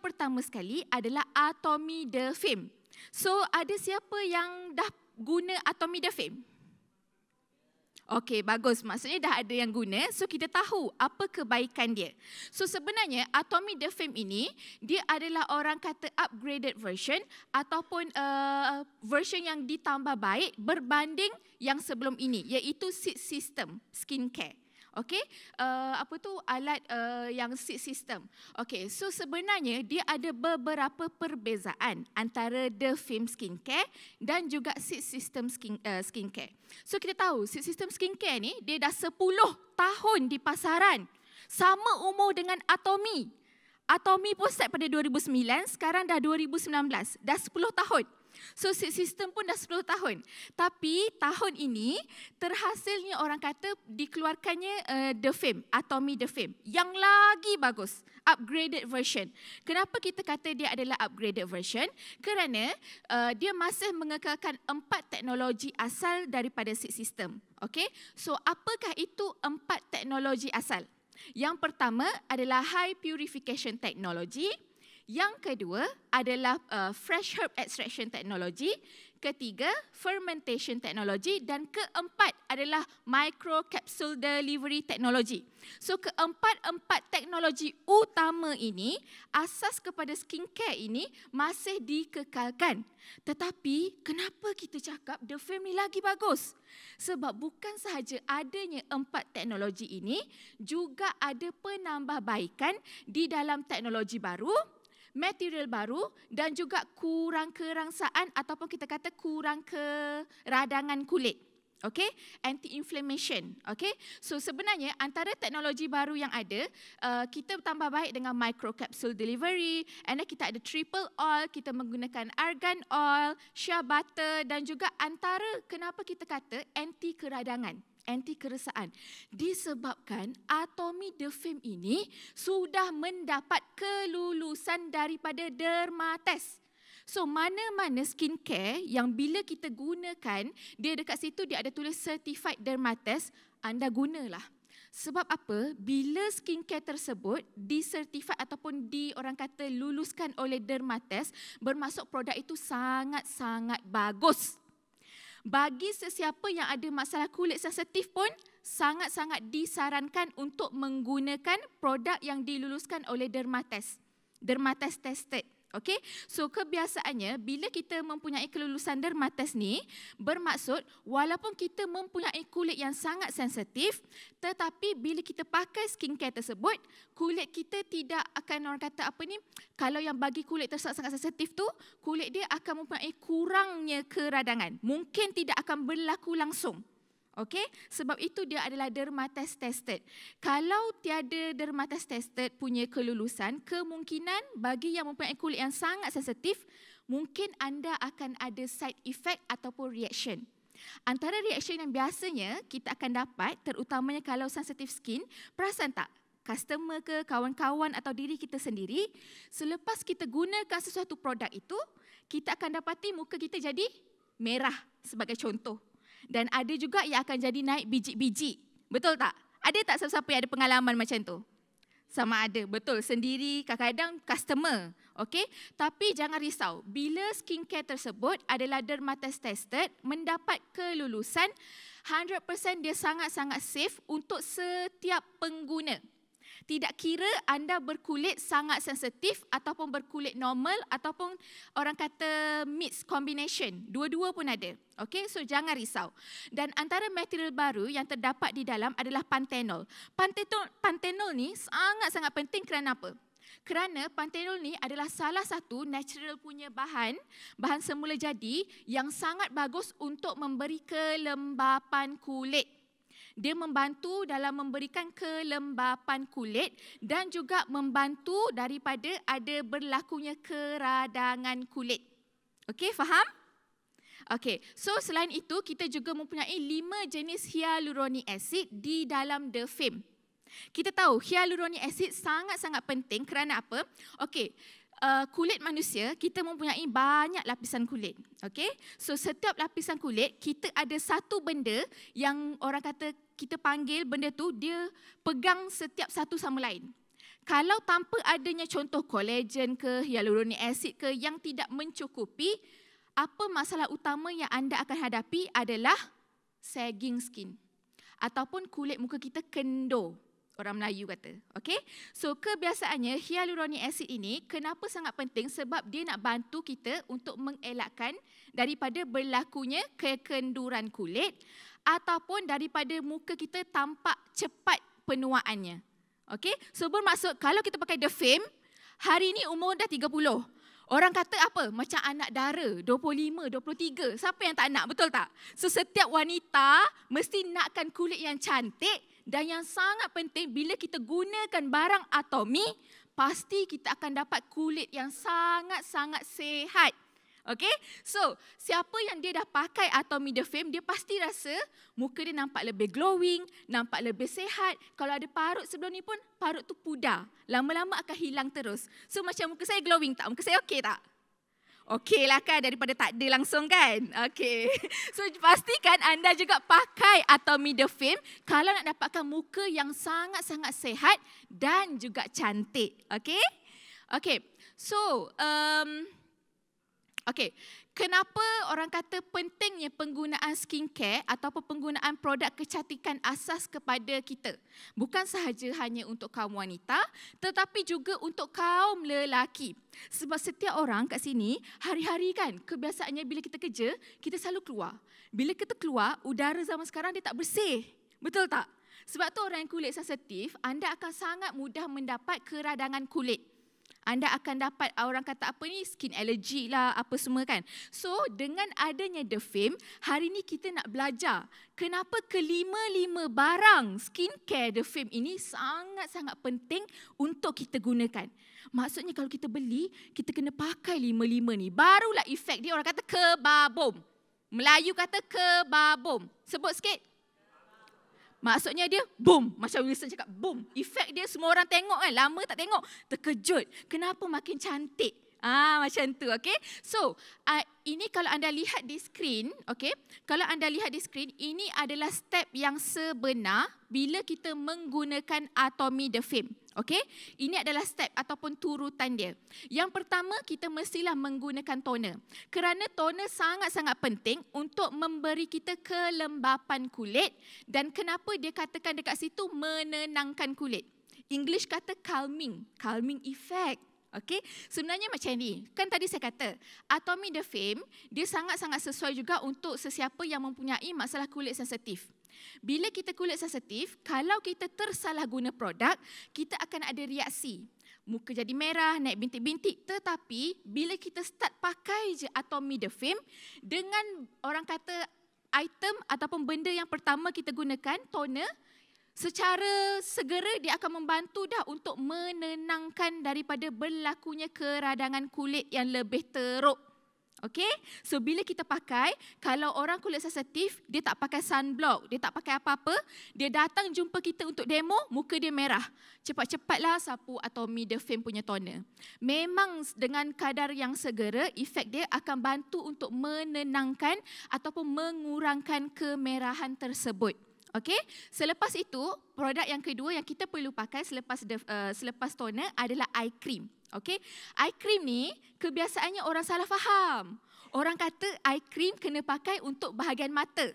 pertama sekali adalah Atomy the Fame. So ada siapa yang dah guna Atomy the Fame? Okey, bagus. Maksudnya dah ada yang guna. So kita tahu apa kebaikan dia. So sebenarnya Atomy the Fame ini, dia adalah orang kata upgraded version ataupun uh, version yang ditambah baik berbanding yang sebelum ini. Iaitu system, skincare. Okey, uh, eh, apa tu alat uh, yang seat system. Okey, so sebenarnya dia ada beberapa perbezaan antara the film Skin Care dan juga seat system skin, uh, skincare. So kita tahu seat system Care ni dia dah 10 tahun di pasaran. Sama umur dengan Atomy. Atomy pun set pada 2009, sekarang dah 2019. Dah 10 tahun. So sistem pun dah 10 tahun. Tapi tahun ini terhasilnya orang kata dikeluarkannya uh, The Fame, Atomy The Fame yang lagi bagus, upgraded version. Kenapa kita kata dia adalah upgraded version? Kerana uh, dia masih mengekalkan empat teknologi asal daripada sistem, system. Okay? So apakah itu empat teknologi asal? Yang pertama adalah high purification technology. Yang kedua adalah uh, fresh herb extraction technology, ketiga fermentation technology dan keempat adalah micro capsule delivery technology. So keempat-empat teknologi utama ini asas kepada skincare ini masih dikekalkan. Tetapi kenapa kita cakap The family lagi bagus? Sebab bukan sahaja adanya empat teknologi ini juga ada penambahbaikan di dalam teknologi baru material baru dan juga kurang kerangsaan ataupun kita kata kurang keradangan kulit. Okay, anti-inflammation. Okay, so sebenarnya antara teknologi baru yang ada, uh, kita tambah baik dengan micro capsule delivery, and kita ada triple oil, kita menggunakan argan oil, shea butter, dan juga antara kenapa kita kata anti-keradangan anti keresaan disebabkan atomi the fame ini sudah mendapat kelulusan daripada dermatest So mana-mana skincare yang bila kita gunakan, dia dekat situ dia ada tulis certified dermatest, anda gunalah. Sebab apa? Bila skincare tersebut disertifikat ataupun di orang kata luluskan oleh dermatest, bermaksud produk itu sangat-sangat bagus bagi sesiapa yang ada masalah kulit sensitif pun sangat-sangat disarankan untuk menggunakan produk yang diluluskan oleh dermatest. Dermatest tested. Okay, so kebiasaannya bila kita mempunyai kelulusan dermatitis ni bermaksud walaupun kita mempunyai kulit yang sangat sensitif tetapi bila kita pakai skincare tersebut kulit kita tidak akan orang kata apa ni kalau yang bagi kulit tersebut sangat sensitif tu kulit dia akan mempunyai kurangnya keradangan mungkin tidak akan berlaku langsung Okey, sebab itu dia adalah derma tested. Kalau tiada derma tested punya kelulusan, kemungkinan bagi yang mempunyai kulit yang sangat sensitif, mungkin anda akan ada side effect ataupun reaction. Antara reaction yang biasanya kita akan dapat, terutamanya kalau sensitif skin, perasan tak? Customer ke, kawan-kawan atau diri kita sendiri, selepas kita gunakan sesuatu produk itu, kita akan dapati muka kita jadi merah sebagai contoh dan ada juga yang akan jadi naik biji-biji. Betul tak? Ada tak siapa-siapa yang ada pengalaman macam tu? Sama ada, betul. Sendiri, kadang-kadang customer. Okay? Tapi jangan risau, bila skincare tersebut adalah dermatest tested, mendapat kelulusan, 100% dia sangat-sangat safe untuk setiap pengguna tidak kira anda berkulit sangat sensitif ataupun berkulit normal ataupun orang kata mix combination. Dua-dua pun ada. Okay, so jangan risau. Dan antara material baru yang terdapat di dalam adalah pantenol. Pantenol, pantenol ni sangat-sangat penting kerana apa? Kerana pantenol ni adalah salah satu natural punya bahan, bahan semula jadi yang sangat bagus untuk memberi kelembapan kulit dia membantu dalam memberikan kelembapan kulit dan juga membantu daripada ada berlakunya keradangan kulit. Okey, faham? Okey. So selain itu kita juga mempunyai lima jenis hyaluronic acid di dalam The film. Kita tahu hyaluronic acid sangat-sangat penting kerana apa? Okey uh, kulit manusia kita mempunyai banyak lapisan kulit. Okay, so setiap lapisan kulit kita ada satu benda yang orang kata kita panggil benda tu dia pegang setiap satu sama lain. Kalau tanpa adanya contoh kolagen ke hyaluronic acid ke yang tidak mencukupi, apa masalah utama yang anda akan hadapi adalah sagging skin ataupun kulit muka kita kendor. Orang Melayu kata. Okay? So kebiasaannya hyaluronic acid ini kenapa sangat penting? Sebab dia nak bantu kita untuk mengelakkan daripada berlakunya kekenduran kulit ataupun daripada muka kita tampak cepat penuaannya. Okay? So bermaksud kalau kita pakai The Fame, hari ini umur dah 30. Orang kata apa? Macam anak dara, 25, 23. Siapa yang tak nak, betul tak? So, setiap wanita mesti nakkan kulit yang cantik dan yang sangat penting bila kita gunakan barang atomi, pasti kita akan dapat kulit yang sangat-sangat sehat. Okay, so siapa yang dia dah pakai Atomy The Fame, dia pasti rasa muka dia nampak lebih glowing, nampak lebih sehat. Kalau ada parut sebelum ni pun, parut tu pudar. Lama-lama akan hilang terus. So macam muka saya glowing tak? Muka saya okey tak? Okey lah kan daripada tak ada langsung kan. Okey. So pastikan anda juga pakai atau media film kalau nak dapatkan muka yang sangat-sangat sehat dan juga cantik. Okey. Okey. So um, okey. Kenapa orang kata pentingnya penggunaan skincare atau penggunaan produk kecantikan asas kepada kita? Bukan sahaja hanya untuk kaum wanita tetapi juga untuk kaum lelaki. Sebab setiap orang kat sini hari-hari kan kebiasaannya bila kita kerja, kita selalu keluar. Bila kita keluar, udara zaman sekarang dia tak bersih. Betul tak? Sebab tu orang kulit sensitif, anda akan sangat mudah mendapat keradangan kulit anda akan dapat ah, orang kata apa ni skin allergy lah apa semua kan. So dengan adanya The Fame, hari ni kita nak belajar kenapa kelima-lima barang skincare The Fame ini sangat-sangat penting untuk kita gunakan. Maksudnya kalau kita beli, kita kena pakai lima-lima ni. Barulah efek dia orang kata kebabom. Melayu kata kebabom. Sebut sikit. Maksudnya dia boom. Macam Wilson cakap boom. Efek dia semua orang tengok kan. Lama tak tengok. Terkejut. Kenapa makin cantik? Ah macam tu okey. So, uh, ini kalau anda lihat di skrin, okey. Kalau anda lihat di skrin, ini adalah step yang sebenar bila kita menggunakan Atomy the Film, Okey. Ini adalah step ataupun turutan dia. Yang pertama kita mestilah menggunakan toner. Kerana toner sangat-sangat penting untuk memberi kita kelembapan kulit dan kenapa dia katakan dekat situ menenangkan kulit. English kata calming, calming effect. Okey, sebenarnya macam ni. Kan tadi saya kata, Atomy the Fame, dia sangat-sangat sesuai juga untuk sesiapa yang mempunyai masalah kulit sensitif. Bila kita kulit sensitif, kalau kita tersalah guna produk, kita akan ada reaksi. Muka jadi merah, naik bintik-bintik. Tetapi bila kita start pakai je Atomy the Fame, dengan orang kata item ataupun benda yang pertama kita gunakan, toner, secara segera dia akan membantu dah untuk menenangkan daripada berlakunya keradangan kulit yang lebih teruk. Okey? So bila kita pakai, kalau orang kulit sensitif, dia tak pakai sunblock, dia tak pakai apa-apa, dia datang jumpa kita untuk demo, muka dia merah. Cepat-cepatlah sapu atau media frame punya toner. Memang dengan kadar yang segera, efek dia akan bantu untuk menenangkan ataupun mengurangkan kemerahan tersebut. Okey. Selepas itu, produk yang kedua yang kita perlu pakai selepas uh, selepas toner adalah eye cream. Okey. Eye cream ni kebiasaannya orang salah faham. Orang kata eye cream kena pakai untuk bahagian mata.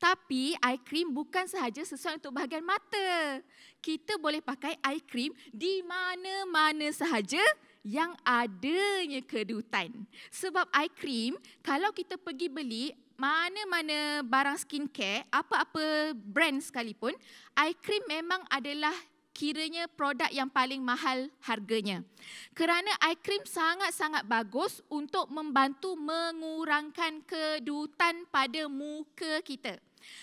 Tapi eye cream bukan sahaja sesuai untuk bahagian mata. Kita boleh pakai eye cream di mana-mana sahaja yang adanya kedutan. Sebab eye cream kalau kita pergi beli mana-mana barang skincare, apa-apa brand sekalipun, eye cream memang adalah kiranya produk yang paling mahal harganya. Kerana eye cream sangat-sangat bagus untuk membantu mengurangkan kedutan pada muka kita.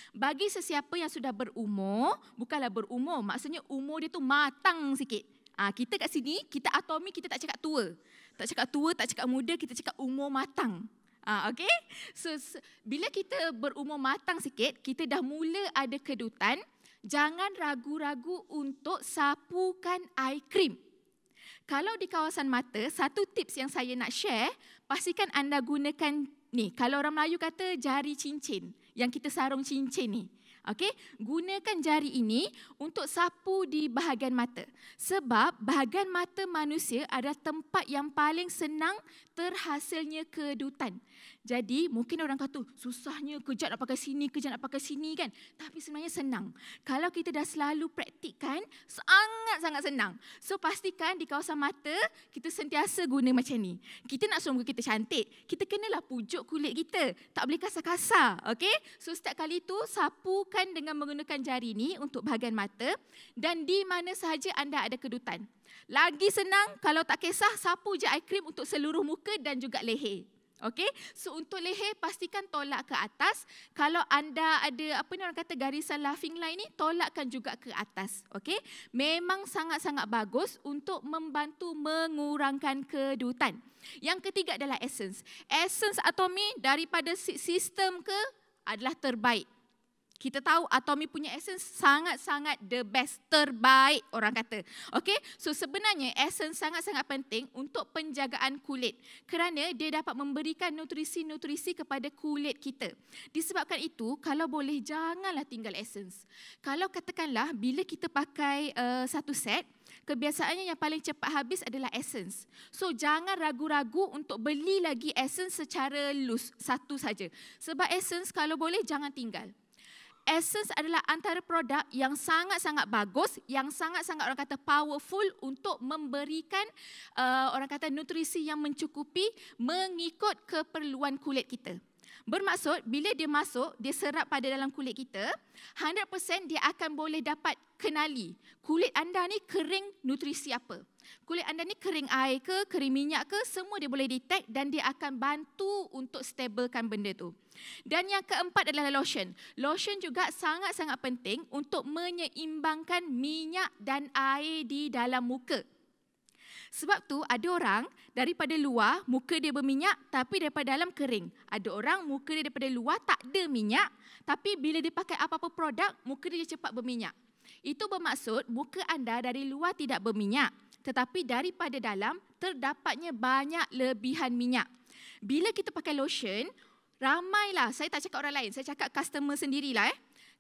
Bagi sesiapa yang sudah berumur, bukanlah berumur, maksudnya umur dia tu matang sikit. Ah kita kat sini, kita atomi kita tak cakap tua. Tak cakap tua, tak cakap muda, kita cakap umur matang. Ah, okay? So, so, bila kita berumur matang sikit, kita dah mula ada kedutan, jangan ragu-ragu untuk sapukan air krim. Kalau di kawasan mata, satu tips yang saya nak share, pastikan anda gunakan ni. Kalau orang Melayu kata jari cincin, yang kita sarung cincin ni. Okey, gunakan jari ini untuk sapu di bahagian mata. Sebab bahagian mata manusia adalah tempat yang paling senang terhasilnya kedutan. Jadi mungkin orang kata oh, susahnya kejap nak pakai sini, kejap nak pakai sini kan. Tapi sebenarnya senang. Kalau kita dah selalu praktikkan, sangat-sangat senang. So pastikan di kawasan mata, kita sentiasa guna macam ni. Kita nak semua kita cantik, kita kenalah pujuk kulit kita. Tak boleh kasar-kasar. Okay? So setiap kali tu sapukan dengan menggunakan jari ni untuk bahagian mata. Dan di mana sahaja anda ada kedutan. Lagi senang kalau tak kisah, sapu je air krim untuk seluruh muka dan juga leher. Okey. So untuk leher pastikan tolak ke atas. Kalau anda ada apa ni orang kata garisan laughing line ni tolakkan juga ke atas. Okey. Memang sangat-sangat bagus untuk membantu mengurangkan kedutan. Yang ketiga adalah essence. Essence atomi daripada sistem ke adalah terbaik kita tahu Atomi punya essence sangat-sangat the best terbaik orang kata. Okay, so sebenarnya essence sangat-sangat penting untuk penjagaan kulit kerana dia dapat memberikan nutrisi-nutrisi kepada kulit kita. Disebabkan itu, kalau boleh janganlah tinggal essence. Kalau katakanlah bila kita pakai uh, satu set, kebiasaannya yang paling cepat habis adalah essence. So jangan ragu-ragu untuk beli lagi essence secara loose satu saja. Sebab essence kalau boleh jangan tinggal essence adalah antara produk yang sangat-sangat bagus, yang sangat-sangat orang kata powerful untuk memberikan uh, orang kata nutrisi yang mencukupi mengikut keperluan kulit kita. Bermaksud bila dia masuk, dia serap pada dalam kulit kita, 100% dia akan boleh dapat kenali kulit anda ni kering nutrisi apa. Kulit anda ni kering air ke, kering minyak ke, semua dia boleh detect dan dia akan bantu untuk stabilkan benda tu. Dan yang keempat adalah lotion. Lotion juga sangat-sangat penting untuk menyeimbangkan minyak dan air di dalam muka. Sebab tu ada orang daripada luar muka dia berminyak tapi daripada dalam kering. Ada orang muka dia daripada luar tak ada minyak tapi bila dia pakai apa-apa produk muka dia cepat berminyak. Itu bermaksud muka anda dari luar tidak berminyak tetapi daripada dalam terdapatnya banyak lebihan minyak. Bila kita pakai lotion, ramailah, saya tak cakap orang lain, saya cakap customer sendirilah eh.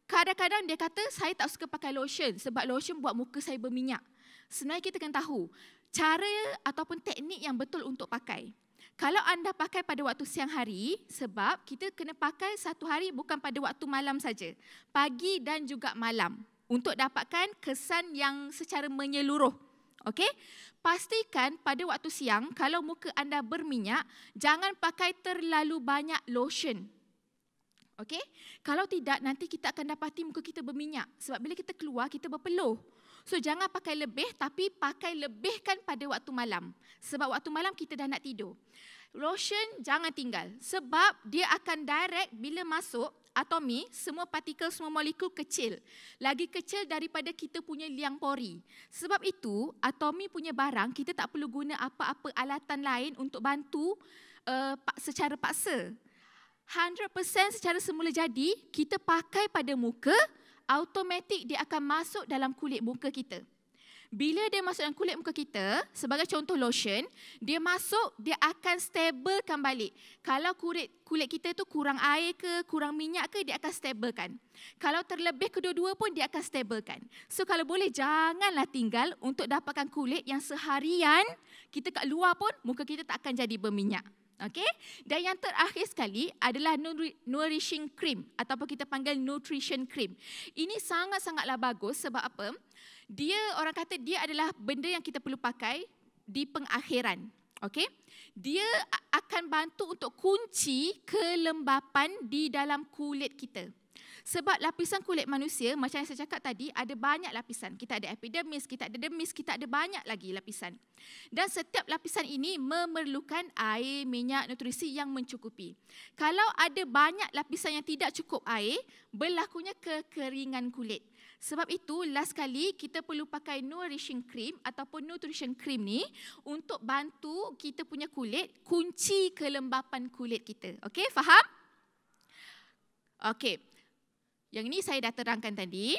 Kadang-kadang dia kata, saya tak suka pakai lotion sebab lotion buat muka saya berminyak. Sebenarnya kita kena tahu, cara ataupun teknik yang betul untuk pakai. Kalau anda pakai pada waktu siang hari, sebab kita kena pakai satu hari bukan pada waktu malam saja. Pagi dan juga malam untuk dapatkan kesan yang secara menyeluruh. Okey? Pastikan pada waktu siang kalau muka anda berminyak, jangan pakai terlalu banyak lotion. Okey? Kalau tidak nanti kita akan dapati muka kita berminyak sebab bila kita keluar kita berpeluh. So jangan pakai lebih tapi pakai lebihkan pada waktu malam. Sebab waktu malam kita dah nak tidur. Lotion jangan tinggal sebab dia akan direct bila masuk atomi semua partikel semua molekul kecil lagi kecil daripada kita punya liang pori sebab itu atomi punya barang kita tak perlu guna apa-apa alatan lain untuk bantu uh, secara paksa 100% secara semula jadi kita pakai pada muka automatik dia akan masuk dalam kulit muka kita. Bila dia masuk dalam kulit muka kita, sebagai contoh lotion, dia masuk, dia akan stabilkan balik. Kalau kulit kulit kita tu kurang air ke, kurang minyak ke, dia akan stabilkan. Kalau terlebih kedua-dua pun, dia akan stabilkan. So kalau boleh, janganlah tinggal untuk dapatkan kulit yang seharian, kita kat luar pun, muka kita tak akan jadi berminyak. Okay, Dan yang terakhir sekali adalah nourishing cream ataupun kita panggil nutrition cream. Ini sangat-sangatlah bagus sebab apa? Dia orang kata dia adalah benda yang kita perlu pakai di pengakhiran. Okay, Dia akan bantu untuk kunci kelembapan di dalam kulit kita. Sebab lapisan kulit manusia, macam yang saya cakap tadi, ada banyak lapisan. Kita ada epidermis, kita ada dermis, kita ada banyak lagi lapisan. Dan setiap lapisan ini memerlukan air, minyak, nutrisi yang mencukupi. Kalau ada banyak lapisan yang tidak cukup air, berlakunya kekeringan kulit. Sebab itu, last kali kita perlu pakai nourishing cream ataupun nutrition cream ni untuk bantu kita punya kulit kunci kelembapan kulit kita. Okey, faham? Okey, yang ini saya dah terangkan tadi.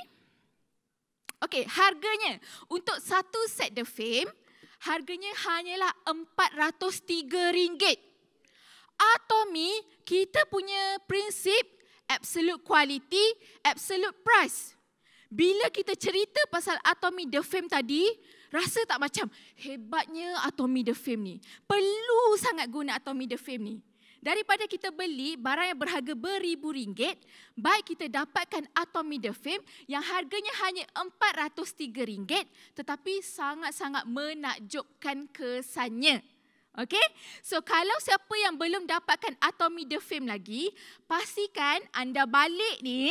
Okey, harganya untuk satu set The Fame, harganya hanyalah RM403. Atomi, kita punya prinsip absolute quality, absolute price. Bila kita cerita pasal Atomi The Fame tadi, rasa tak macam hebatnya Atomi The Fame ni. Perlu sangat guna Atomi The Fame ni. Daripada kita beli barang yang berharga beribu ringgit, baik kita dapatkan atom midafame yang harganya hanya RM403 tetapi sangat-sangat menakjubkan kesannya. Okay? So kalau siapa yang belum dapatkan Atomy The Fame lagi, pastikan anda balik ni,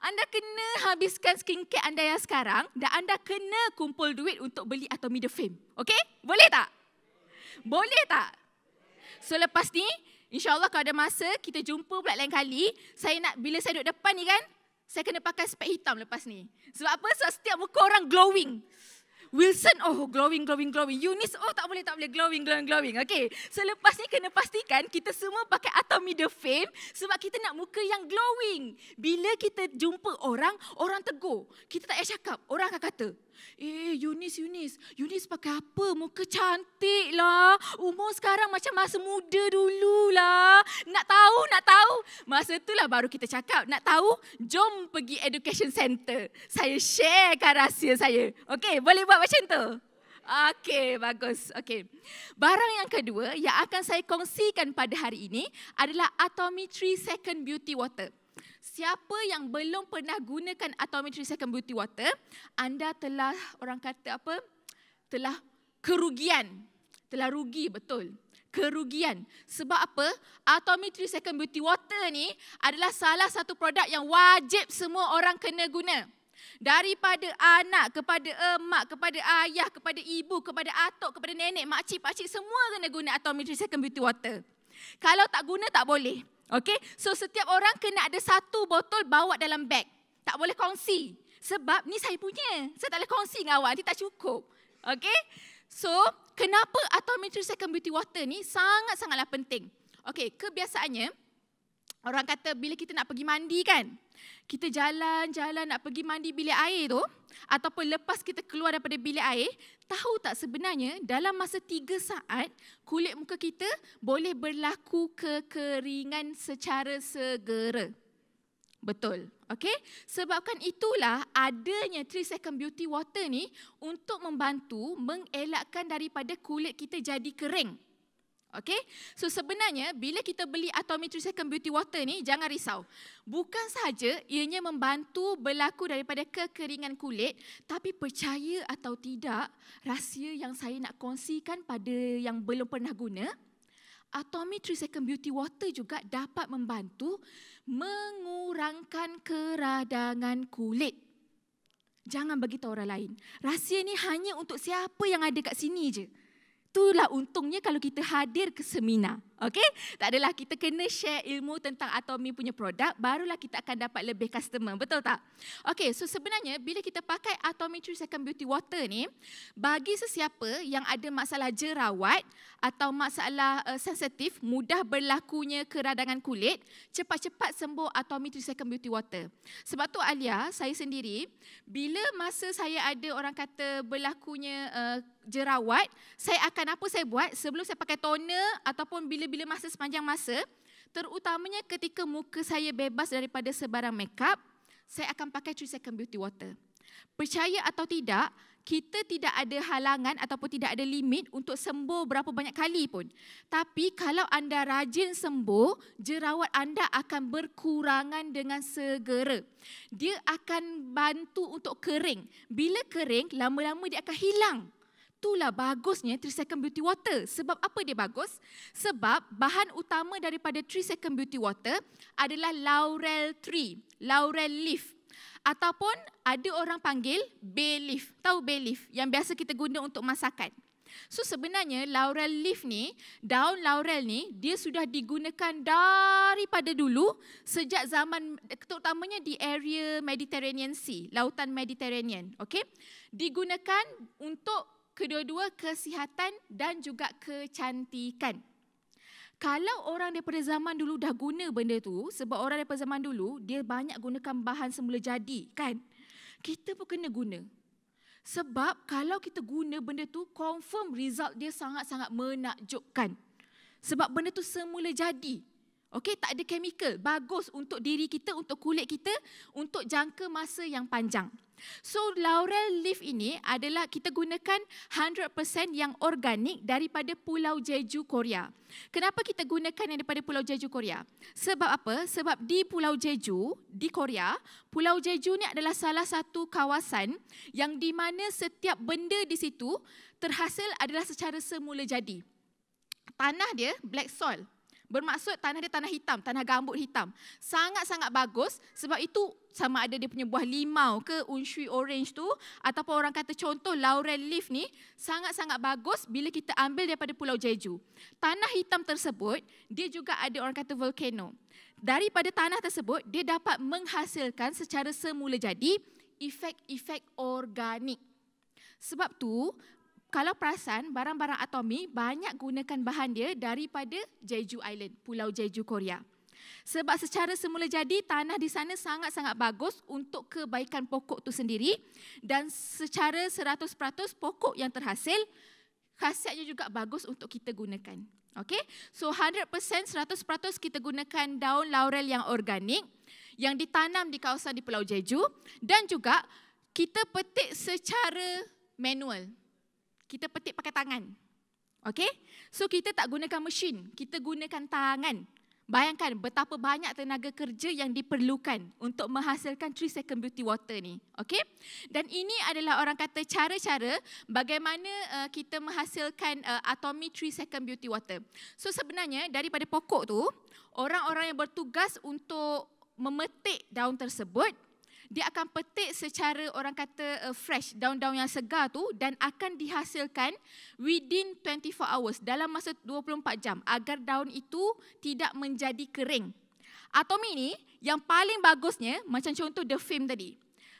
anda kena habiskan skincare anda yang sekarang dan anda kena kumpul duit untuk beli Atomy The Fame. Okay? Boleh tak? Boleh tak? So lepas ni, InsyaAllah kalau ada masa, kita jumpa pula lain kali. Saya nak, bila saya duduk depan ni kan, saya kena pakai spek hitam lepas ni. Sebab apa? Sebab setiap muka orang glowing. Wilson, oh glowing, glowing, glowing. Eunice, oh tak boleh, tak boleh, glowing, glowing, glowing. Okay, so lepas ni kena pastikan kita semua pakai atau middle fame sebab kita nak muka yang glowing. Bila kita jumpa orang, orang tegur. Kita tak payah cakap, orang akan kata, Eh, Yunis Yunis Yunis pakai apa? Muka cantik lah. Umur sekarang macam masa muda dulu lah. Nak tahu, nak tahu. Masa itulah baru kita cakap. Nak tahu? Jom pergi education center. Saya sharekan rahsia saya. Okey, boleh buat macam tu? Okey, bagus. Okey. Barang yang kedua yang akan saya kongsikan pada hari ini adalah Atomy 3 Second Beauty Water siapa yang belum pernah gunakan Atomic Recycled Beauty Water, anda telah orang kata apa? telah kerugian. Telah rugi betul. Kerugian. Sebab apa? Atomic Recycled Beauty Water ni adalah salah satu produk yang wajib semua orang kena guna. Daripada anak, kepada emak, kepada ayah, kepada ibu, kepada atuk, kepada nenek, makcik, pakcik, semua kena guna Atomic Recycled Beauty Water. Kalau tak guna tak boleh. Okay, so setiap orang kena ada satu botol bawa dalam beg. Tak boleh kongsi. Sebab ni saya punya. Saya tak boleh kongsi dengan awak. Nanti tak cukup. Okay, so kenapa Atomic Second Beauty Water ni sangat-sangatlah penting. Okay, kebiasaannya, orang kata bila kita nak pergi mandi kan, kita jalan-jalan nak pergi mandi bilik air tu ataupun lepas kita keluar daripada bilik air, tahu tak sebenarnya dalam masa tiga saat kulit muka kita boleh berlaku kekeringan secara segera. Betul. okay? Sebabkan itulah adanya 3 second beauty water ni untuk membantu mengelakkan daripada kulit kita jadi kering. Okay, so sebenarnya bila kita beli Atomic True Second Beauty Water ni, jangan risau. Bukan sahaja ianya membantu berlaku daripada kekeringan kulit, tapi percaya atau tidak, rahsia yang saya nak kongsikan pada yang belum pernah guna, Atomic True Second Beauty Water juga dapat membantu mengurangkan keradangan kulit. Jangan bagi tahu orang lain. Rahsia ni hanya untuk siapa yang ada kat sini je itulah untungnya kalau kita hadir ke seminar. Okay? Tak adalah kita kena share ilmu tentang Atomi punya produk, barulah kita akan dapat lebih customer. Betul tak? Okay, so sebenarnya bila kita pakai Atomi True Second Beauty Water ni, bagi sesiapa yang ada masalah jerawat atau masalah uh, sensitif, mudah berlakunya keradangan kulit, cepat-cepat sembuh Atomi True Second Beauty Water. Sebab tu Alia, saya sendiri, bila masa saya ada orang kata berlakunya uh, jerawat, saya akan apa saya buat? Sebelum saya pakai toner ataupun bila bila masa sepanjang masa, terutamanya ketika muka saya bebas daripada sebarang makeup, saya akan pakai 3 second beauty water. Percaya atau tidak, kita tidak ada halangan ataupun tidak ada limit untuk sembuh berapa banyak kali pun. Tapi kalau anda rajin sembuh, jerawat anda akan berkurangan dengan segera. Dia akan bantu untuk kering. Bila kering, lama-lama dia akan hilang itulah bagusnya 3 second beauty water. Sebab apa dia bagus? Sebab bahan utama daripada 3 second beauty water adalah laurel tree, laurel leaf. Ataupun ada orang panggil bay leaf. Tahu bay leaf yang biasa kita guna untuk masakan. So sebenarnya laurel leaf ni, daun laurel ni, dia sudah digunakan daripada dulu sejak zaman terutamanya di area Mediterranean Sea, lautan Mediterranean, okay Digunakan untuk kedua-dua kesihatan dan juga kecantikan. Kalau orang daripada zaman dulu dah guna benda tu, sebab orang daripada zaman dulu dia banyak gunakan bahan semula jadi, kan? Kita pun kena guna. Sebab kalau kita guna benda tu, confirm result dia sangat-sangat menakjubkan. Sebab benda tu semula jadi. Okey, tak ada kimia, bagus untuk diri kita, untuk kulit kita, untuk jangka masa yang panjang. So laurel leaf ini adalah kita gunakan 100% yang organik daripada Pulau Jeju Korea. Kenapa kita gunakan yang daripada Pulau Jeju Korea? Sebab apa? Sebab di Pulau Jeju di Korea, Pulau Jeju ni adalah salah satu kawasan yang di mana setiap benda di situ terhasil adalah secara semula jadi. Tanah dia black soil, Bermaksud tanah dia tanah hitam, tanah gambut hitam. Sangat-sangat bagus sebab itu sama ada dia punya buah limau ke unshui orange tu ataupun orang kata contoh laurel leaf ni sangat-sangat bagus bila kita ambil daripada Pulau Jeju. Tanah hitam tersebut dia juga ada orang kata volcano. Daripada tanah tersebut dia dapat menghasilkan secara semula jadi efek-efek organik. Sebab tu kalau perasan barang-barang atomi banyak gunakan bahan dia daripada Jeju Island, Pulau Jeju Korea. Sebab secara semula jadi tanah di sana sangat-sangat bagus untuk kebaikan pokok tu sendiri dan secara 100% pokok yang terhasil khasiatnya juga bagus untuk kita gunakan. Okay, So 100% 100% kita gunakan daun laurel yang organik yang ditanam di kawasan di Pulau Jeju dan juga kita petik secara manual kita petik pakai tangan. Okay? So kita tak gunakan mesin, kita gunakan tangan. Bayangkan betapa banyak tenaga kerja yang diperlukan untuk menghasilkan 3 second beauty water ni. Okay? Dan ini adalah orang kata cara-cara bagaimana uh, kita menghasilkan uh, atomi 3 second beauty water. So sebenarnya daripada pokok tu, orang-orang yang bertugas untuk memetik daun tersebut dia akan petik secara orang kata uh, fresh daun-daun yang segar tu dan akan dihasilkan within 24 hours dalam masa 24 jam agar daun itu tidak menjadi kering. Atom ini yang paling bagusnya macam contoh the film tadi.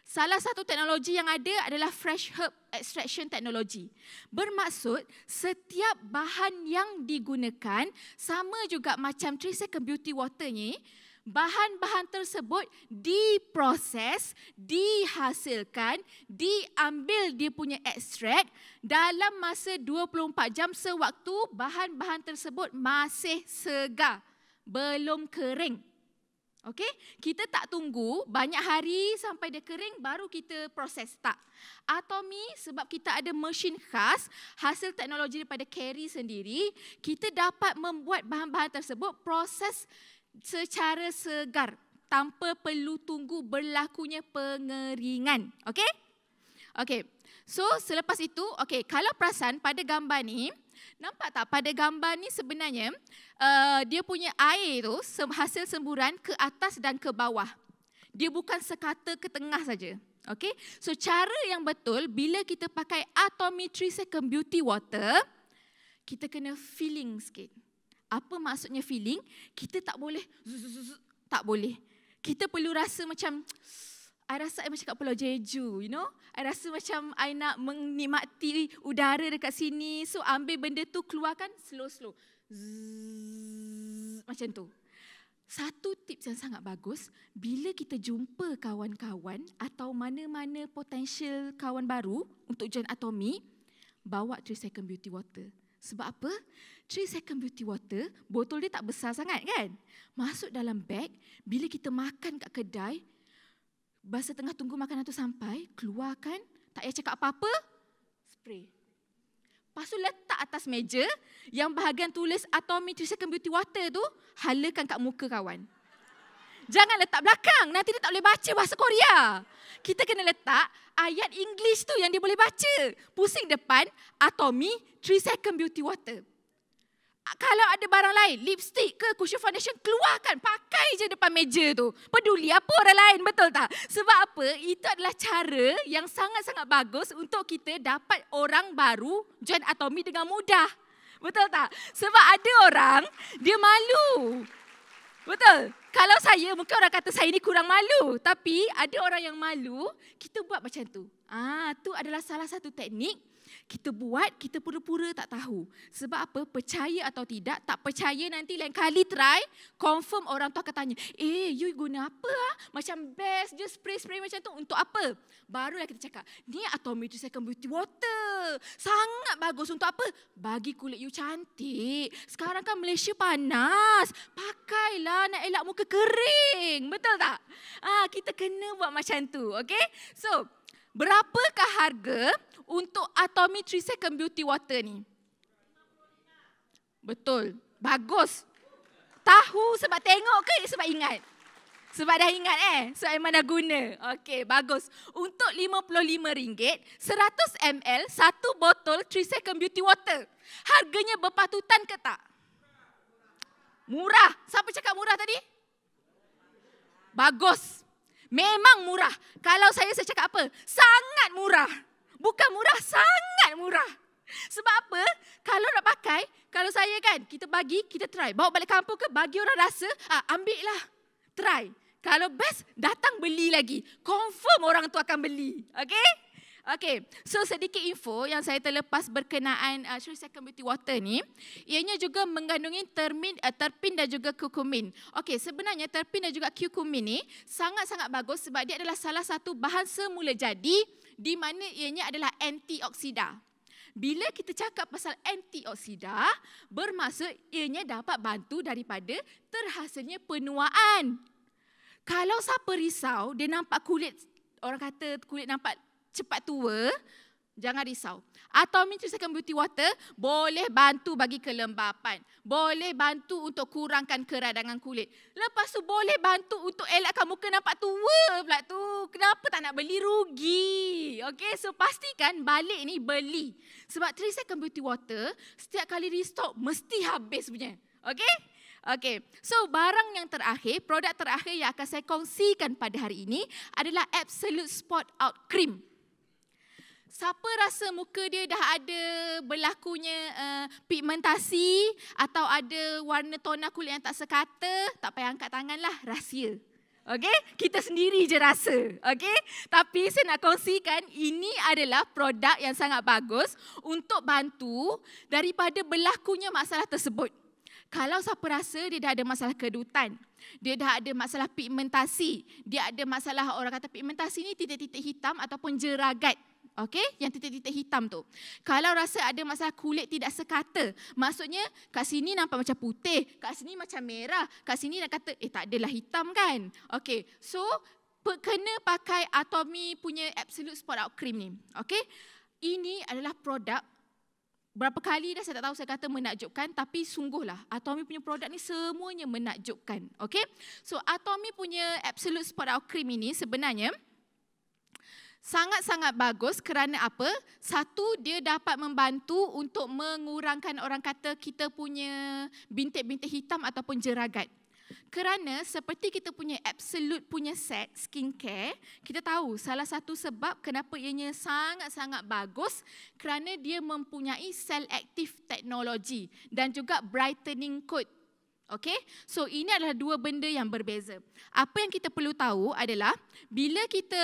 Salah satu teknologi yang ada adalah fresh herb extraction technology. Bermaksud setiap bahan yang digunakan sama juga macam 3 second beauty water ni bahan-bahan tersebut diproses, dihasilkan, diambil dia punya ekstrak dalam masa 24 jam sewaktu bahan-bahan tersebut masih segar, belum kering. Okey, kita tak tunggu banyak hari sampai dia kering baru kita proses tak. Atomi sebab kita ada mesin khas hasil teknologi daripada Kerry sendiri, kita dapat membuat bahan-bahan tersebut proses secara segar tanpa perlu tunggu berlakunya pengeringan. Okey? Okey. So selepas itu, okey, kalau perasan pada gambar ni, nampak tak pada gambar ni sebenarnya uh, dia punya air tu hasil semburan ke atas dan ke bawah. Dia bukan sekata ke tengah saja. Okey. So cara yang betul bila kita pakai atometry second beauty water, kita kena feeling sikit. Apa maksudnya feeling? Kita tak boleh, tak boleh. Kita perlu rasa macam, I rasa I macam kat Pulau Jeju, you know? I rasa macam I nak menikmati udara dekat sini. So, ambil benda tu, keluarkan slow-slow. Macam tu. Satu tips yang sangat bagus, bila kita jumpa kawan-kawan atau mana-mana potensial kawan baru untuk join Atomi, bawa 3 second beauty water. Sebab apa? Three second beauty water, botol dia tak besar sangat kan? Masuk dalam bag. bila kita makan kat kedai, masa tengah tunggu makanan tu sampai, keluarkan, tak payah cakap apa-apa, spray. Lepas tu letak atas meja, yang bahagian tulis Atomy Three second beauty water tu, halakan kat muka kawan. Jangan letak belakang, nanti dia tak boleh baca bahasa Korea. Kita kena letak ayat English tu yang dia boleh baca. Pusing depan, Atomy Three second beauty water kalau ada barang lain, lipstick ke cushion foundation, keluarkan, pakai je depan meja tu. Peduli apa orang lain, betul tak? Sebab apa? Itu adalah cara yang sangat-sangat bagus untuk kita dapat orang baru join Atomi dengan mudah. Betul tak? Sebab ada orang, dia malu. Betul? Kalau saya, mungkin orang kata saya ni kurang malu. Tapi ada orang yang malu, kita buat macam tu. Ah, tu adalah salah satu teknik kita buat, kita pura-pura tak tahu. Sebab apa? Percaya atau tidak, tak percaya nanti lain kali try, confirm orang tu akan tanya, eh, you guna apa? Ha? Macam best just spray-spray macam tu. Untuk apa? Barulah kita cakap, ni Atomic 2 Second Beauty Water. Sangat bagus. Untuk apa? Bagi kulit you cantik. Sekarang kan Malaysia panas. Pakailah nak elak muka kering. Betul tak? Ah, ha, kita kena buat macam tu. Okay? So, berapakah harga untuk Atomic 3 Second Beauty Water ni? Betul. Bagus. Tahu sebab tengok ke sebab ingat? Sebab dah ingat eh. Sebab memang dah guna. Okey, bagus. Untuk RM55, 100ml, satu botol 3 Second Beauty Water. Harganya berpatutan ke tak? Murah. Siapa cakap murah tadi? Bagus. Memang murah. Kalau saya saya cakap apa? Sangat murah. Bukan murah, sangat murah. Sebab apa? Kalau nak pakai, kalau saya kan, kita bagi, kita try. Bawa balik kampung ke, bagi orang rasa, ah, ambil lah. Try. Kalau best, datang beli lagi. Confirm orang tu akan beli. Okay? Okay, so sedikit info yang saya terlepas berkenaan uh, Sri Second Beauty Water ni, ianya juga mengandungi termin, uh, terpin dan juga kukumin. Okay, sebenarnya terpin dan juga kukumin ni sangat-sangat bagus sebab dia adalah salah satu bahan semula jadi di mana ianya adalah antioksida. Bila kita cakap pasal antioksida, bermaksud ianya dapat bantu daripada terhasilnya penuaan. Kalau siapa risau, dia nampak kulit, orang kata kulit nampak cepat tua, jangan risau. Atau minta second beauty water, boleh bantu bagi kelembapan. Boleh bantu untuk kurangkan keradangan kulit. Lepas tu boleh bantu untuk elakkan muka nampak tua pula tu. Kenapa tak nak beli rugi? Okay, so pastikan balik ni beli. Sebab 3 second beauty water, setiap kali restock, mesti habis punya. Okay? Okay, so barang yang terakhir, produk terakhir yang akan saya kongsikan pada hari ini adalah Absolute Spot Out Cream siapa rasa muka dia dah ada berlakunya uh, pigmentasi atau ada warna tona kulit yang tak sekata, tak payah angkat tangan lah, rahsia. Okay? kita sendiri je rasa. Okay? tapi saya nak kongsikan ini adalah produk yang sangat bagus untuk bantu daripada berlakunya masalah tersebut. Kalau siapa rasa dia dah ada masalah kedutan, dia dah ada masalah pigmentasi, dia ada masalah orang kata pigmentasi ni titik-titik hitam ataupun jeragat. Okey, yang titik-titik hitam tu. Kalau rasa ada masalah kulit tidak sekata, maksudnya kat sini nampak macam putih, kat sini macam merah, kat sini nak kata eh tak adalah hitam kan. Okey, so kena pakai Atomy punya Absolute Spot Out Cream ni. Okey. Ini adalah produk berapa kali dah saya tak tahu saya kata menakjubkan tapi sungguhlah Atomy punya produk ni semuanya menakjubkan. Okey. So Atomy punya Absolute Spot Out Cream ini sebenarnya sangat-sangat bagus kerana apa? Satu, dia dapat membantu untuk mengurangkan orang kata kita punya bintik-bintik hitam ataupun jeragat. Kerana seperti kita punya absolute punya set skincare, kita tahu salah satu sebab kenapa ianya sangat-sangat bagus kerana dia mempunyai cell active technology dan juga brightening coat. Okay, so ini adalah dua benda yang berbeza. Apa yang kita perlu tahu adalah bila kita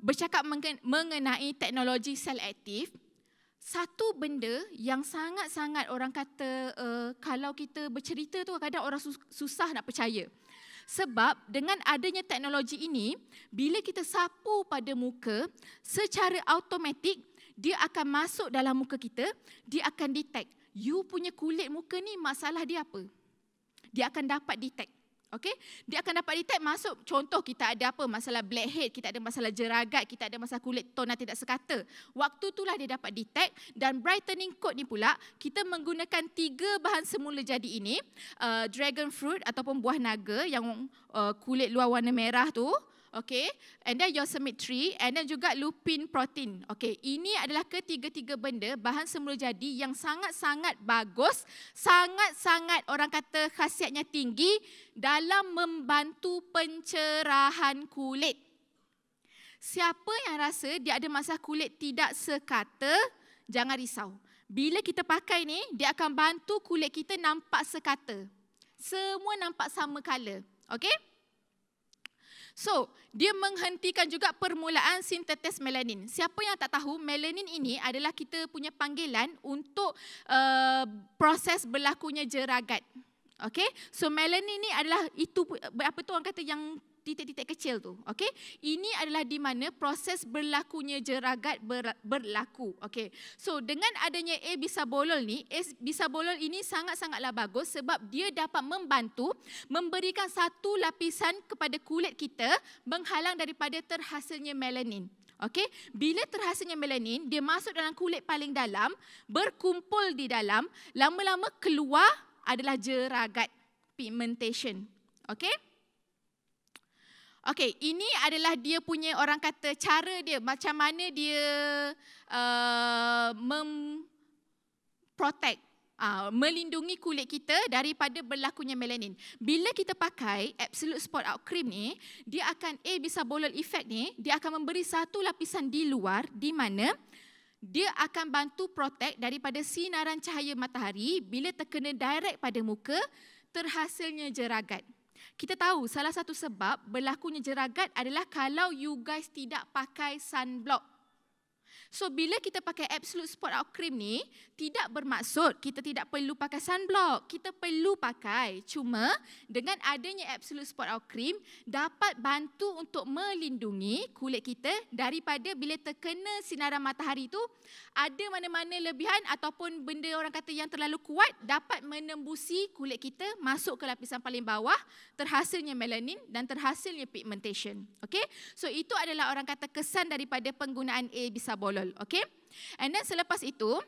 bercakap mengenai teknologi sel aktif, satu benda yang sangat-sangat orang kata uh, kalau kita bercerita tu kadang orang susah nak percaya. Sebab dengan adanya teknologi ini, bila kita sapu pada muka, secara automatik dia akan masuk dalam muka kita, dia akan detect you punya kulit muka ni masalah dia apa. Dia akan dapat detect. Okay? Dia akan dapat detect masuk contoh kita ada apa masalah blackhead, kita ada masalah jeragat, kita ada masalah kulit tone tidak sekata. Waktu itulah dia dapat detect dan brightening coat ni pula kita menggunakan tiga bahan semula jadi ini. Uh, dragon fruit ataupun buah naga yang uh, kulit luar warna merah tu okay? And then your symmetry, and then juga lupin protein, okay? Ini adalah ketiga-tiga benda bahan semula jadi yang sangat-sangat bagus, sangat-sangat orang kata khasiatnya tinggi dalam membantu pencerahan kulit. Siapa yang rasa dia ada masalah kulit tidak sekata, jangan risau. Bila kita pakai ni, dia akan bantu kulit kita nampak sekata. Semua nampak sama color. Okay? So, dia menghentikan juga permulaan sintetis melanin. Siapa yang tak tahu, melanin ini adalah kita punya panggilan untuk uh, proses berlakunya jeragat. Okay, so melanin ini adalah itu apa tu orang kata yang titik-titik kecil tu. Okey. Ini adalah di mana proses berlakunya jeragat ber, berlaku. Okey. So dengan adanya A bolol ni, A bolol ini sangat-sangatlah bagus sebab dia dapat membantu memberikan satu lapisan kepada kulit kita menghalang daripada terhasilnya melanin. Okey, bila terhasilnya melanin, dia masuk dalam kulit paling dalam, berkumpul di dalam, lama-lama keluar adalah jeragat pigmentation. Okey? Okay, ini adalah dia punya orang kata cara dia macam mana dia uh, mem protect uh, melindungi kulit kita daripada berlakunya melanin. Bila kita pakai Absolute Spot Out Cream ni, dia akan A bisabolol efek ni, dia akan memberi satu lapisan di luar di mana dia akan bantu protect daripada sinaran cahaya matahari bila terkena direct pada muka terhasilnya jeragat kita tahu salah satu sebab berlakunya jeragat adalah kalau you guys tidak pakai sunblock. So bila kita pakai Absolute Spot Out Cream ni, tidak bermaksud kita tidak perlu pakai sunblock. Kita perlu pakai. Cuma dengan adanya Absolute Spot Out Cream dapat bantu untuk melindungi kulit kita daripada bila terkena sinaran matahari tu ada mana-mana lebihan ataupun benda orang kata yang terlalu kuat dapat menembusi kulit kita masuk ke lapisan paling bawah terhasilnya melanin dan terhasilnya pigmentation. Okay? So itu adalah orang kata kesan daripada penggunaan AB Sabolo halal. Okay? And then selepas itu,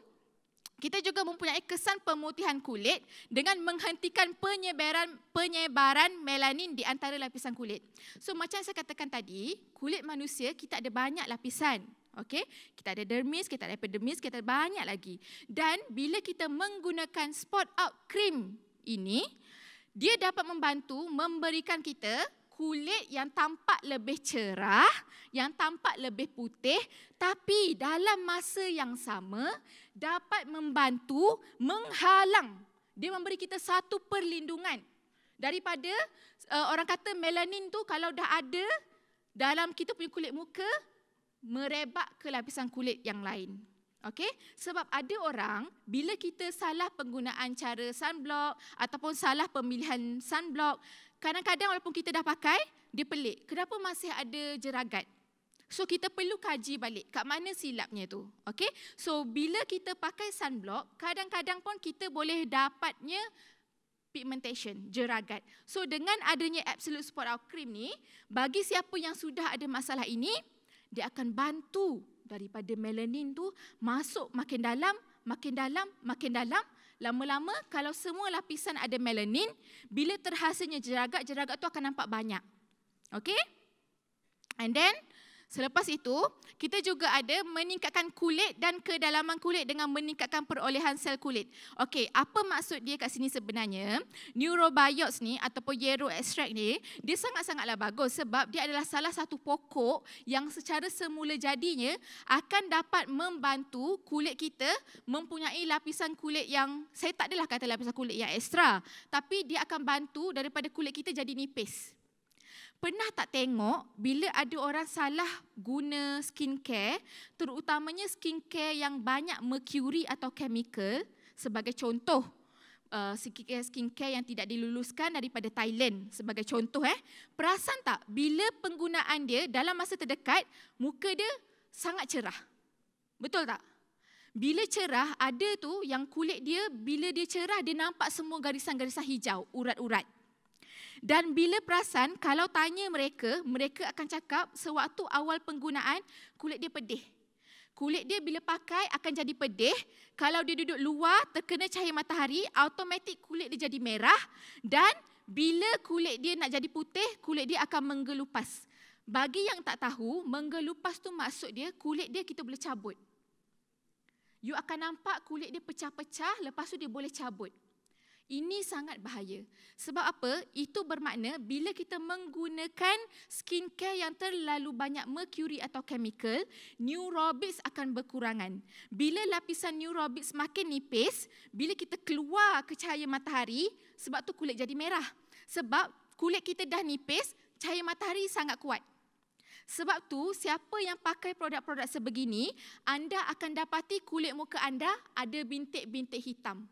kita juga mempunyai kesan pemutihan kulit dengan menghentikan penyebaran penyebaran melanin di antara lapisan kulit. So macam saya katakan tadi, kulit manusia kita ada banyak lapisan. Okey, kita ada dermis, kita ada epidermis, kita ada banyak lagi. Dan bila kita menggunakan spot out cream ini, dia dapat membantu memberikan kita kulit yang tampak lebih cerah, yang tampak lebih putih tapi dalam masa yang sama dapat membantu menghalang. Dia memberi kita satu perlindungan daripada uh, orang kata melanin tu kalau dah ada dalam kita punya kulit muka merebak ke lapisan kulit yang lain. Okey, sebab ada orang bila kita salah penggunaan cara sunblock ataupun salah pemilihan sunblock, kadang-kadang walaupun kita dah pakai, dia pelik. Kenapa masih ada jeragat? So kita perlu kaji balik kat mana silapnya tu. Okay? So bila kita pakai sunblock, kadang-kadang pun kita boleh dapatnya pigmentation, jeragat. So dengan adanya Absolute Spot Out Cream ni, bagi siapa yang sudah ada masalah ini, dia akan bantu daripada melanin tu masuk makin dalam, makin dalam, makin dalam lama-lama kalau semua lapisan ada melanin, bila terhasilnya jeragat, jeragat tu akan nampak banyak. Okay? And then, Selepas itu, kita juga ada meningkatkan kulit dan kedalaman kulit dengan meningkatkan perolehan sel kulit. Okey, apa maksud dia kat sini sebenarnya? Neurobiotes ni ataupun yero extract ni, dia sangat-sangatlah bagus sebab dia adalah salah satu pokok yang secara semula jadinya akan dapat membantu kulit kita mempunyai lapisan kulit yang saya tak adalah kata lapisan kulit yang ekstra, tapi dia akan bantu daripada kulit kita jadi nipis. Pernah tak tengok bila ada orang salah guna skincare, terutamanya skincare yang banyak mercury atau chemical sebagai contoh uh, skincare eh, skincare yang tidak diluluskan daripada Thailand sebagai contoh eh perasan tak bila penggunaan dia dalam masa terdekat muka dia sangat cerah betul tak bila cerah ada tu yang kulit dia bila dia cerah dia nampak semua garisan-garisan hijau urat-urat dan bila perasan, kalau tanya mereka, mereka akan cakap sewaktu awal penggunaan, kulit dia pedih. Kulit dia bila pakai akan jadi pedih. Kalau dia duduk luar, terkena cahaya matahari, automatik kulit dia jadi merah. Dan bila kulit dia nak jadi putih, kulit dia akan menggelupas. Bagi yang tak tahu, menggelupas tu maksud dia kulit dia kita boleh cabut. You akan nampak kulit dia pecah-pecah, lepas tu dia boleh cabut. Ini sangat bahaya. Sebab apa? Itu bermakna bila kita menggunakan skincare yang terlalu banyak mercury atau chemical, neurobics akan berkurangan. Bila lapisan neurobics makin nipis, bila kita keluar ke cahaya matahari, sebab tu kulit jadi merah. Sebab kulit kita dah nipis, cahaya matahari sangat kuat. Sebab tu siapa yang pakai produk-produk sebegini, anda akan dapati kulit muka anda ada bintik-bintik hitam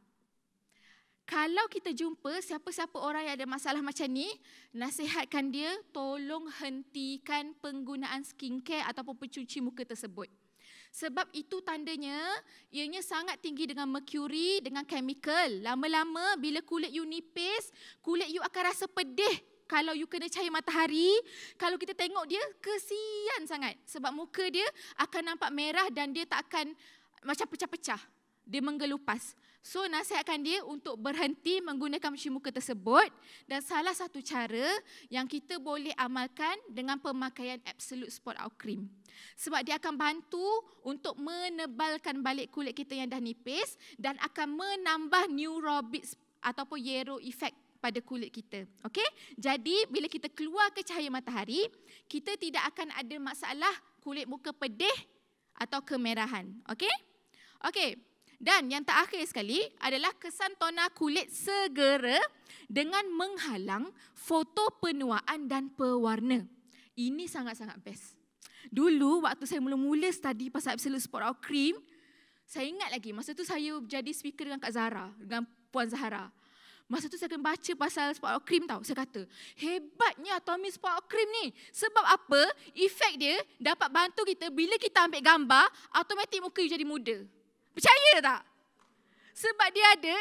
kalau kita jumpa siapa-siapa orang yang ada masalah macam ni, nasihatkan dia tolong hentikan penggunaan skincare ataupun pencuci muka tersebut. Sebab itu tandanya ianya sangat tinggi dengan mercury, dengan chemical. Lama-lama bila kulit you nipis, kulit you akan rasa pedih kalau you kena cahaya matahari, kalau kita tengok dia, kesian sangat. Sebab muka dia akan nampak merah dan dia tak akan macam pecah-pecah. Dia menggelupas. So nasihatkan dia untuk berhenti menggunakan cuci muka tersebut dan salah satu cara yang kita boleh amalkan dengan pemakaian Absolute Spot Out Cream. Sebab dia akan bantu untuk menebalkan balik kulit kita yang dah nipis dan akan menambah new rabbit ataupun yellow effect pada kulit kita. Okey? Jadi bila kita keluar ke cahaya matahari, kita tidak akan ada masalah kulit muka pedih atau kemerahan. Okey? Okey. Dan yang terakhir sekali adalah kesan tona kulit segera dengan menghalang foto penuaan dan pewarna. Ini sangat-sangat best. Dulu waktu saya mula-mula study pasal Absolute Spot Out Cream, saya ingat lagi masa tu saya jadi speaker dengan Kak Zara, dengan Puan Zahara. Masa tu saya kena baca pasal Spot Out Cream tau. Saya kata, hebatnya Atomy Spot Out Cream ni. Sebab apa? Efek dia dapat bantu kita bila kita ambil gambar, automatik muka you jadi muda. Percaya tak? Sebab dia ada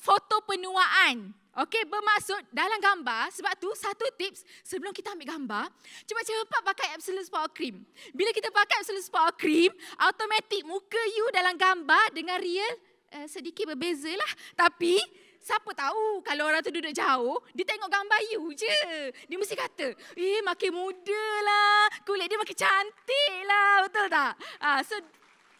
foto penuaan. Okey, bermaksud dalam gambar, sebab tu satu tips sebelum kita ambil gambar, cuba cepat pakai Absolute Spot Cream. Bila kita pakai Absolute Spot Cream, automatik muka you dalam gambar dengan real uh, sedikit berbeza lah. Tapi, siapa tahu kalau orang tu duduk jauh, dia tengok gambar you je. Dia mesti kata, eh makin muda lah, kulit dia makin cantik lah, betul tak? Uh, so,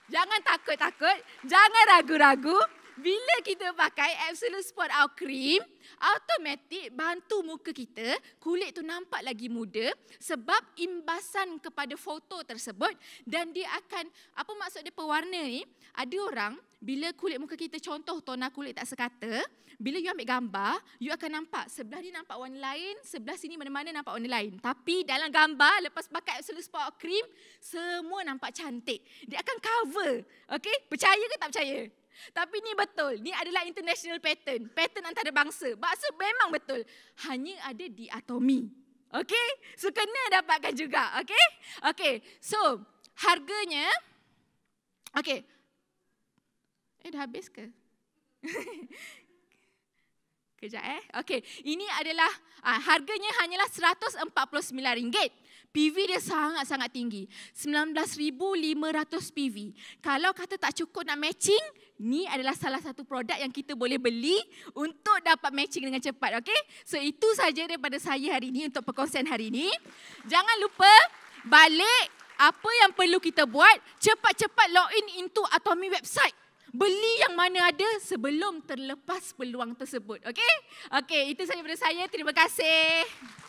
Jangan takut-takut, jangan ragu-ragu. Bila kita pakai Absolute Sport Out Cream, automatik bantu muka kita, kulit tu nampak lagi muda sebab imbasan kepada foto tersebut dan dia akan, apa maksud dia pewarna ni, ada orang bila kulit muka kita contoh tona kulit tak sekata, bila you ambil gambar, you akan nampak sebelah ni nampak warna lain, sebelah sini mana-mana nampak warna lain. Tapi dalam gambar, lepas pakai Absolute Spot Cream, semua nampak cantik. Dia akan cover. Okay? Percaya ke tak percaya? Tapi ni betul. Ni adalah international pattern. Pattern antara bangsa. Bangsa memang betul. Hanya ada di atomi. Okay? So, kena dapatkan juga. Okay? Okay. So, harganya... Okay. Eh, dah habis ke? Kejap eh. Okey, ini adalah ha, harganya hanyalah RM149. PV dia sangat-sangat tinggi. 19,500 PV. Kalau kata tak cukup nak matching, ni adalah salah satu produk yang kita boleh beli untuk dapat matching dengan cepat. Okey? So, itu saja daripada saya hari ini untuk perkongsian hari ini. Jangan lupa balik apa yang perlu kita buat. Cepat-cepat login into Atomi website. Beli yang mana ada sebelum terlepas peluang tersebut. Okey? okay, itu sahaja daripada saya. Terima kasih.